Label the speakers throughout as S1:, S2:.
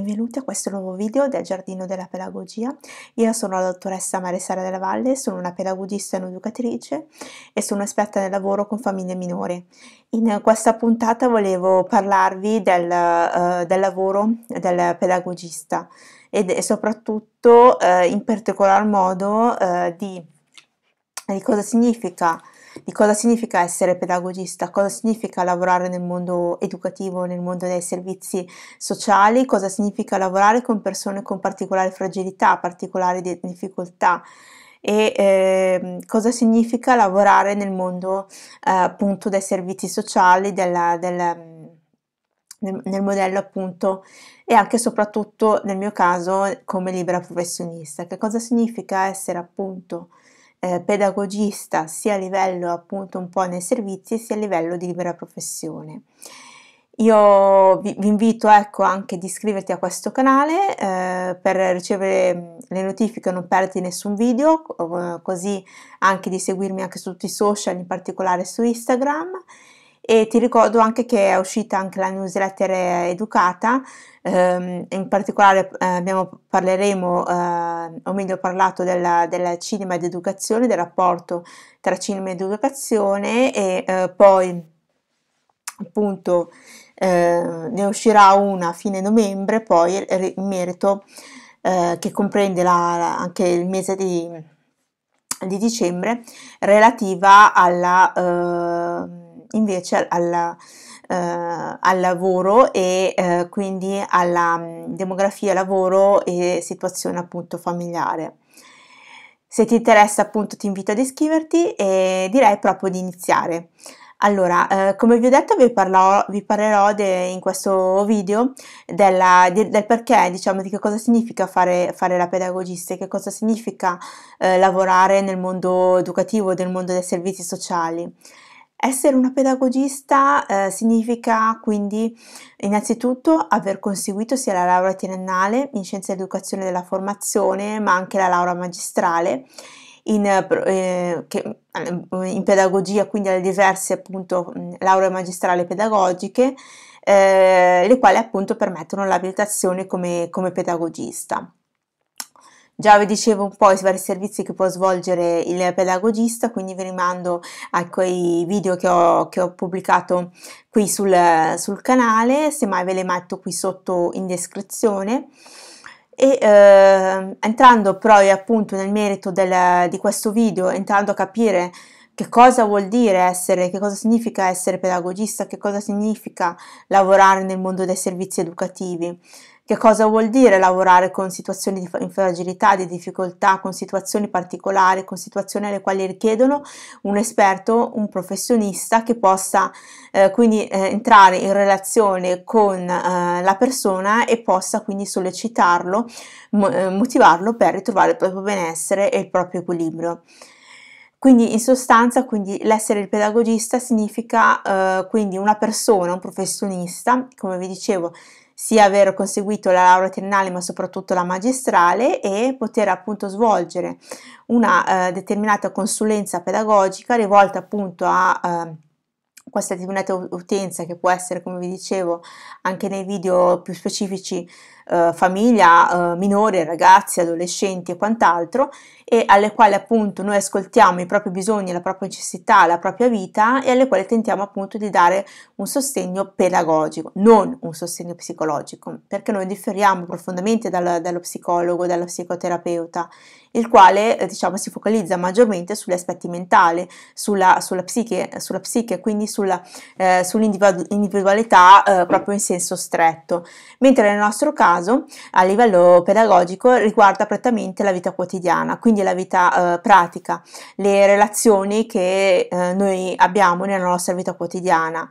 S1: Benvenuti a questo nuovo video del Giardino della Pedagogia. Io sono la dottoressa Marisara della Valle, sono una pedagogista e un'educatrice e sono esperta nel lavoro con famiglie minori. In questa puntata volevo parlarvi del, uh, del lavoro del pedagogista e soprattutto uh, in particolar modo uh, di, di cosa significa di cosa significa essere pedagogista, cosa significa lavorare nel mondo educativo, nel mondo dei servizi sociali, cosa significa lavorare con persone con particolari fragilità, particolari difficoltà e eh, cosa significa lavorare nel mondo eh, appunto dei servizi sociali, della, della, nel, nel modello appunto e anche e soprattutto nel mio caso come libera professionista. Che cosa significa essere appunto eh, pedagogista sia a livello appunto un po' nei servizi sia a livello di libera professione. Io vi, vi invito ecco anche ad iscriverti a questo canale eh, per ricevere mm, le notifiche, e non perdi nessun video, eh, così anche di seguirmi anche su tutti i social, in particolare su Instagram e ti ricordo anche che è uscita anche la newsletter eh, educata, ehm, in particolare eh, abbiamo, parleremo, eh, o meglio ho parlato della, della, cinema ed educazione, del rapporto tra cinema ed educazione e eh, poi appunto eh, ne uscirà una a fine novembre, poi in merito eh, che comprende la, anche il mese di, di dicembre relativa alla ehm, invece alla, eh, al lavoro e eh, quindi alla mm, demografia lavoro e situazione appunto familiare. Se ti interessa appunto ti invito ad iscriverti e direi proprio di iniziare. Allora, eh, come vi ho detto vi, parlo, vi parlerò de, in questo video della, de, del perché, diciamo, di che cosa significa fare, fare la pedagogista e che cosa significa eh, lavorare nel mondo educativo, nel mondo dei servizi sociali. Essere una pedagogista eh, significa quindi innanzitutto aver conseguito sia la laurea triennale in scienze dell'educazione e della formazione, ma anche la laurea magistrale in, eh, eh che, eh, in pedagogia, quindi alle diverse appunto mm, lauree magistrali pedagogiche, eh, le quali appunto permettono l'abilitazione come, come pedagogista. Già vi dicevo un po' i vari servizi che può svolgere il pedagogista, quindi vi rimando a quei video che ho, che ho pubblicato qui sul, sul canale, mai ve li metto qui sotto in descrizione. E eh, entrando però appunto nel merito del, di questo video, entrando a capire che cosa vuol dire essere, che cosa significa essere pedagogista, che cosa significa lavorare nel mondo dei servizi educativi. Che cosa vuol dire lavorare con situazioni di fragilità, di difficoltà, con situazioni particolari, con situazioni alle quali richiedono un esperto, un professionista che possa eh, quindi eh, entrare in relazione con eh, la persona e possa quindi sollecitarlo, mo- eh, motivarlo per ritrovare il proprio benessere e il proprio equilibrio. Quindi in sostanza quindi, l'essere il pedagogista significa eh, quindi una persona, un professionista, come vi dicevo, sia aver conseguito la laurea triennale ma soprattutto la magistrale e poter appunto svolgere una eh, determinata consulenza pedagogica rivolta appunto a eh, questa determinata utenza che può essere come vi dicevo anche nei video più specifici eh, famiglia eh, minore, ragazzi, adolescenti e quant'altro, e alle quali appunto noi ascoltiamo i propri bisogni, la propria necessità, la propria vita e alle quali tentiamo appunto di dare un sostegno pedagogico, non un sostegno psicologico, perché noi differiamo profondamente dal, dallo psicologo, dallo psicoterapeuta, il quale eh, diciamo si focalizza maggiormente sugli aspetti mentali, sulla, sulla, psiche, sulla psiche, quindi sulla, eh, sull'individualità eh, proprio in senso stretto, mentre nel nostro caso caso a livello pedagogico riguarda prettamente la vita quotidiana, quindi la vita eh, pratica, le relazioni che eh, noi abbiamo nella nostra vita quotidiana.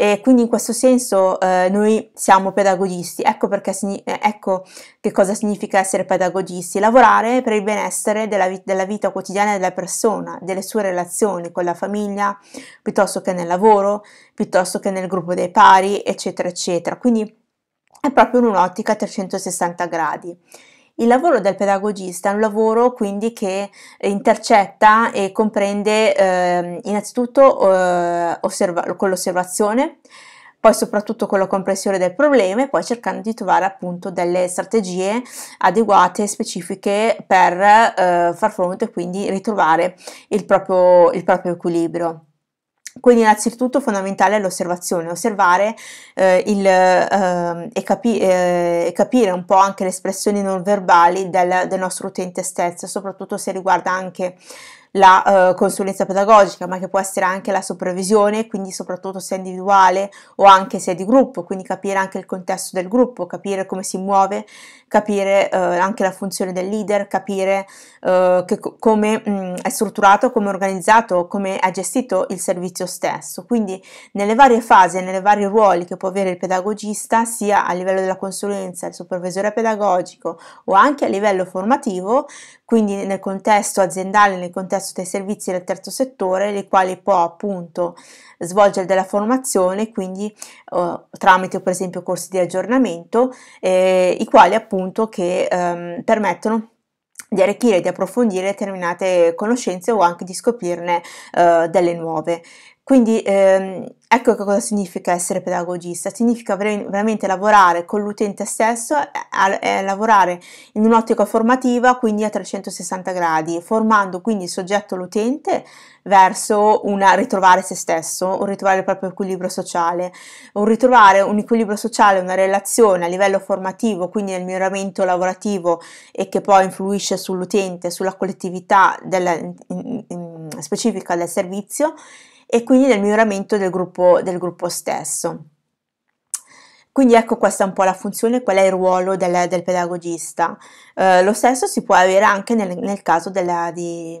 S1: E quindi in questo senso eh, noi siamo pedagogisti, ecco, perché, eh, ecco che cosa significa essere pedagogisti, lavorare per il benessere della, vi- della vita quotidiana della persona, delle sue relazioni con la famiglia, piuttosto che nel lavoro, piuttosto che nel gruppo dei pari, eccetera, eccetera. Quindi è proprio in un'ottica a 360 gradi. Il lavoro del pedagogista è un lavoro quindi che eh, intercetta e comprende eh, innanzitutto eh, osserva- con l'osservazione, poi soprattutto con la comprensione del problema e poi cercando di trovare appunto delle strategie adeguate e specifiche per eh, far fronte e quindi ritrovare il proprio, il proprio equilibrio. Quindi innanzitutto fondamentale è l'osservazione, osservare eh, il, eh, e, capi- eh, capire un po' anche le espressioni non verbali del, del nostro utente stesso, soprattutto se riguarda anche la eh, consulenza pedagogica, ma che può essere anche la supervisione, quindi soprattutto se è individuale o anche se è di gruppo, quindi capire anche il contesto del gruppo, capire come si muove, capire eh, anche la funzione del leader, capire eh, che, come mh, mm, è strutturato, come è organizzato, come è gestito il servizio stesso. Quindi nelle varie fasi, nelle vari ruoli che può avere il pedagogista, sia a livello della consulenza, il supervisore pedagogico o anche a livello formativo, quindi nel contesto aziendale, nel contesto dei servizi del terzo settore, le quali può appunto svolgere della formazione, quindi eh, tramite per esempio corsi di aggiornamento, eh, i quali appunto che ehm, permettono di arricchire, e di approfondire determinate conoscenze o anche di scoprirne eh, delle nuove. Quindi ehm, ecco che cosa significa essere pedagogista, significa veramente lavorare con l'utente stesso, a, a lavorare in un'ottica formativa, quindi a 360 gradi, formando quindi il soggetto, l'utente, verso un ritrovare se stesso, un ritrovare il proprio equilibrio sociale, un ritrovare un equilibrio sociale, una relazione a livello formativo, quindi nel miglioramento lavorativo e che poi influisce sull'utente, sulla collettività della, in, in, specifica del servizio e quindi del miglioramento del gruppo, del gruppo stesso. Quindi ecco questa è un po' la funzione, qual è il ruolo del, del pedagogista. Eh, lo stesso si può avere anche nel, nel caso della, di,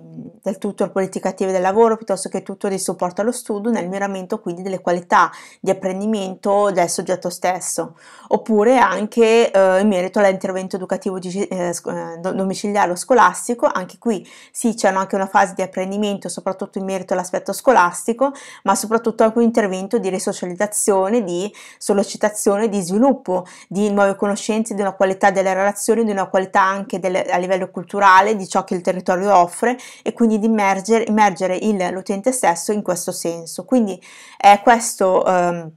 S1: del tutor politiche attive del lavoro piuttosto che tutor di supporto allo studio nel miglioramento quindi delle qualità di apprendimento del soggetto stesso, oppure anche eh, in merito all'intervento educativo di, eh, eh domiciliare o scolastico, anche qui sì c'è anche una fase di apprendimento soprattutto in merito all'aspetto scolastico, ma soprattutto anche un intervento di risocializzazione, di sollecitazione, di sviluppo di nuove conoscenze, di una qualità delle relazioni, di una qualità anche delle, a livello culturale di ciò che il territorio offre e quindi di immergere, immergere l'utente stesso in questo senso. Quindi è questo... Ehm,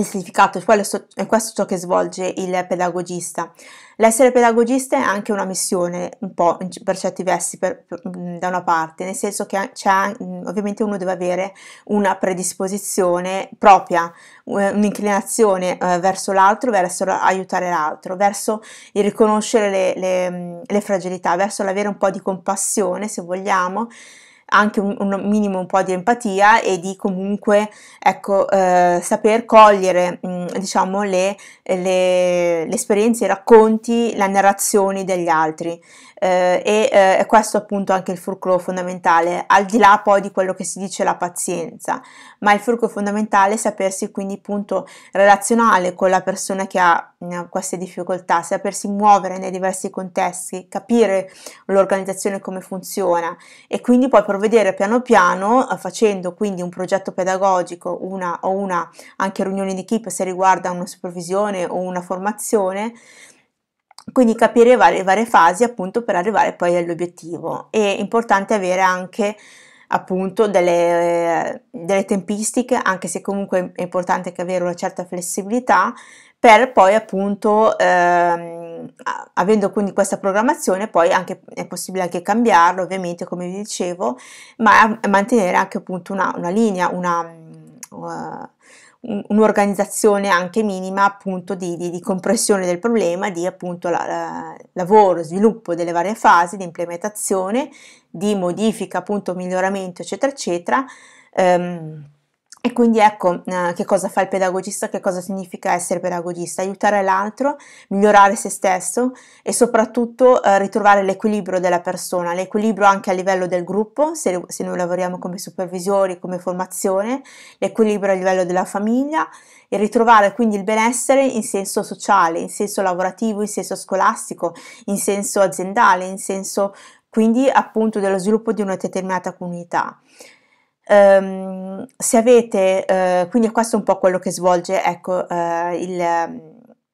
S1: il significato, è questo ciò che svolge il pedagogista. L'essere pedagogista è anche una missione, un po' per certi versi, per, per, mm, da una parte, nel senso che mm, ovviamente uno deve avere una predisposizione propria, eh, un'inclinazione eh, verso l'altro, verso aiutare l'altro, verso il riconoscere le, le, mm, le fragilità, verso l'avere un po' di compassione, se vogliamo, anche un, un, minimo un po' di empatia e di comunque ecco, eh, saper cogliere mm, diciamo, le, le, le, esperienze, i racconti, le narrazioni degli altri. Eh, e eh, questo appunto anche il fulcro fondamentale, al di là poi di quello che si dice la pazienza, ma il fulcro fondamentale è sapersi quindi appunto relazionale con la persona che ha eh, queste difficoltà, sapersi muovere nei diversi contesti, capire l'organizzazione come funziona e quindi poi provvedere piano piano eh, facendo quindi un progetto pedagogico una, o una anche riunione di equip se riguarda una supervisione o una formazione quindi capire varie, varie fasi appunto per arrivare poi all'obiettivo. È importante avere anche appunto delle, eh, delle tempistiche, anche se comunque è importante che avere una certa flessibilità per poi appunto ehm, avendo quindi questa programmazione poi anche, è possibile anche cambiarlo ovviamente come vi dicevo ma mantenere anche appunto una, una linea una uh, un'organizzazione anche minima appunto di, di, di, compressione del problema, di appunto la, la, lavoro, sviluppo delle varie fasi di implementazione, di modifica, appunto miglioramento, eccetera, eccetera. Um, e quindi ecco eh, che cosa fa il pedagogista, che cosa significa essere pedagogista, aiutare l'altro, migliorare se stesso e soprattutto eh, ritrovare l'equilibrio della persona, l'equilibrio anche a livello del gruppo, se, se noi lavoriamo come supervisori, come formazione, l'equilibrio a livello della famiglia e ritrovare quindi il benessere in senso sociale, in senso lavorativo, in senso scolastico, in senso aziendale, in senso quindi appunto dello sviluppo di una determinata comunità. Um, se avete, uh, quindi questo è un po' quello che svolge ecco, uh, il,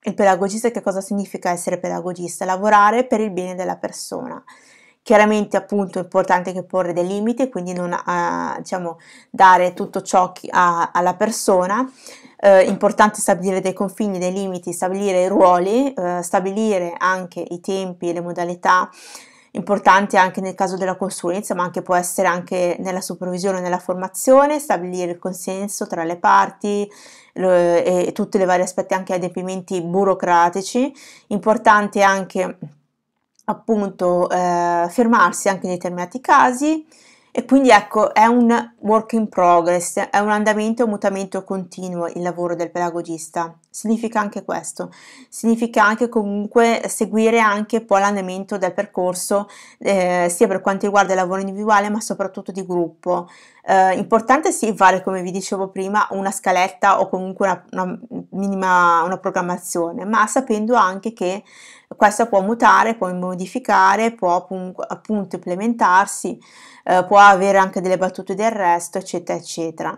S1: il pedagogista, che cosa significa essere pedagogista? Lavorare per il bene della persona. Chiaramente appunto è importante che porre dei limiti, quindi non uh, diciamo, dare tutto ciò a, alla persona, eh, importante stabilire dei confini, dei limiti, stabilire i ruoli, eh, stabilire anche i tempi e le modalità importante anche nel caso della consulenza, ma anche può essere anche nella supervisione, nella formazione, stabilire il consenso tra le parti lo, e, e tutti i vari aspetti, anche adempimenti burocratici. Importante anche appunto eh, fermarsi anche in determinati casi e quindi ecco è un work in progress, è un andamento e un mutamento continuo il lavoro del pedagogista significa anche questo, significa anche comunque seguire anche poi l'andamento del percorso eh, sia per quanto riguarda il lavoro individuale ma soprattutto di gruppo. Eh, importante sì fare come vi dicevo prima una scaletta o comunque una, una minima una programmazione ma sapendo anche che questa può mutare, può modificare, può appunto implementarsi, eh, può avere anche delle battute del resto eccetera eccetera.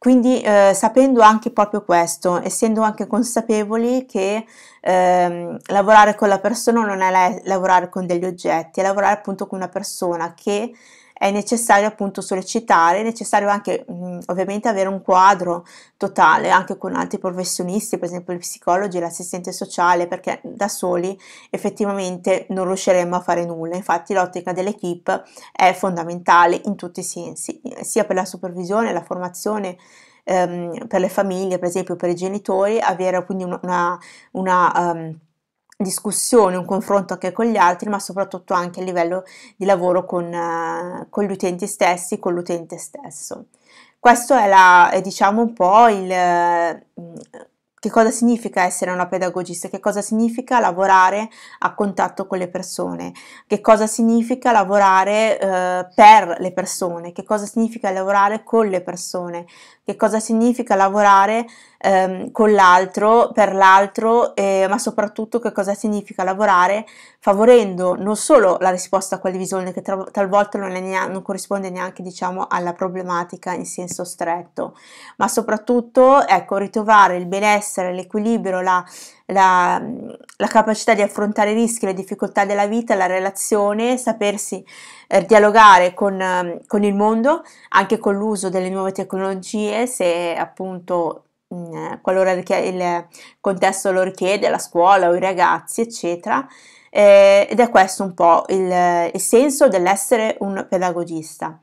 S1: Quindi eh, sapendo anche proprio questo, essendo anche consapevoli che ehm, lavorare con la persona non è la lavorare con degli oggetti, è lavorare appunto con una persona che è necessario appunto sollecitare, è necessario anche mh, mm, ovviamente avere un quadro totale anche con altri professionisti, per esempio il psicologo e l'assistente sociale, perché da soli effettivamente non riusciremo a fare nulla. Infatti l'ottica dell'equipe è fondamentale in tutti i sensi, sia per la supervisione, la formazione ehm, per le famiglie, per esempio per i genitori, avere quindi una, una, una um, discussione, un confronto anche con gli altri, ma soprattutto anche a livello di lavoro con, eh, con gli utenti stessi, con l'utente stesso. Questo è, la, è diciamo un po' il... Mm, che cosa significa essere una pedagogista, che cosa significa lavorare a contatto con le persone, che cosa significa lavorare eh, per le persone, che cosa significa lavorare con le persone, che cosa significa lavorare ehm, con l'altro, per l'altro, eh, ma soprattutto che cosa significa lavorare favorendo non solo la risposta a quali bisogni che tra, talvolta non, neanche, non, corrisponde neanche diciamo alla problematica in senso stretto, ma soprattutto ecco, ritrovare il benessere, l'equilibrio, la, la, la, capacità di affrontare i rischi, le difficoltà della vita, la relazione, sapersi eh, dialogare con, ehm, con, il mondo, anche con l'uso delle nuove tecnologie, se appunto Mm, eh, qualora il contesto lo richiede, la scuola o i ragazzi, eccetera. Eh, ed è questo un po' il, il senso dell'essere un pedagogista.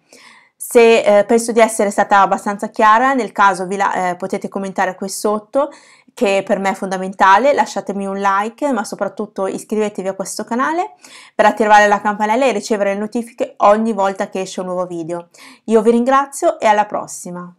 S1: Se eh, penso di essere stata abbastanza chiara, nel caso vi la, eh, potete commentare qui sotto, che per me è fondamentale, lasciatemi un like, ma soprattutto iscrivetevi a questo canale per attivare la campanella e ricevere le notifiche ogni volta che esce un nuovo video. Io vi ringrazio e alla prossima!